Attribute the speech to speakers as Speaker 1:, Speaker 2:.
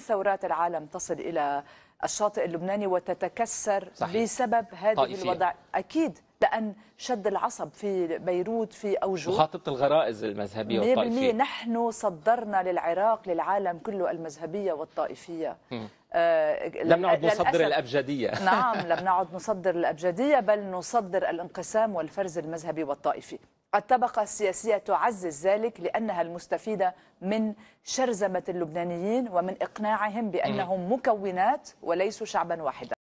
Speaker 1: كل ثورات العالم تصل إلى الشاطئ اللبناني وتتكسر صحيح. بسبب هذه طائفية. الوضع أكيد لأن شد العصب في بيروت في أوجه وخاطبة
Speaker 2: الغرائز المذهبية والطائفية
Speaker 1: نحن صدرنا للعراق للعالم كله المذهبية والطائفية م. آه، لم نعد نصدر
Speaker 2: الأبجدية نعم
Speaker 1: لم نعد نصدر الأبجدية بل نصدر الانقسام والفرز المذهبي والطائفي الطبقة السياسية تعزز ذلك لأنها المستفيدة من شرزمة اللبنانيين ومن إقناعهم بأنهم مكونات وليسوا شعبا واحدا